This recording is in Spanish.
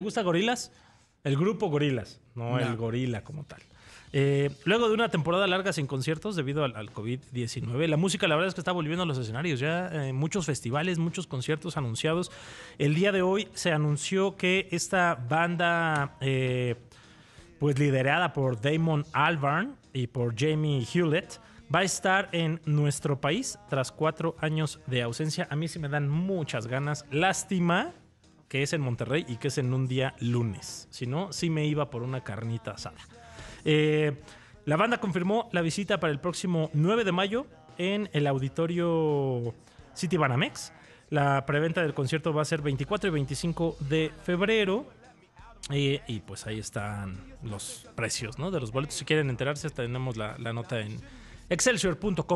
gusta Gorilas? El grupo Gorilas, no, el gorila como tal. Eh, luego de una temporada larga sin conciertos debido al, COVID-19, la música la verdad es que está volviendo a los escenarios. Ya eh, muchos festivales, muchos conciertos anunciados. El día de hoy se anunció que esta banda, eh, pues liderada por Damon Albarn y por Jamie Hewlett, va a estar en nuestro país tras cuatro años de ausencia. A mí sí me dan muchas ganas. Lástima que es en Monterrey y que es en un día lunes. Si no, sí me iba por una carnita asada. Eh, la banda confirmó la visita para el próximo 9 de mayo en el auditorio City Banamex. La preventa del concierto va a ser 24 y 25 de febrero. Eh, y, pues ahí están los precios ¿no? de los boletos. Si quieren enterarse, tenemos la, la nota en excelsior.com.mx.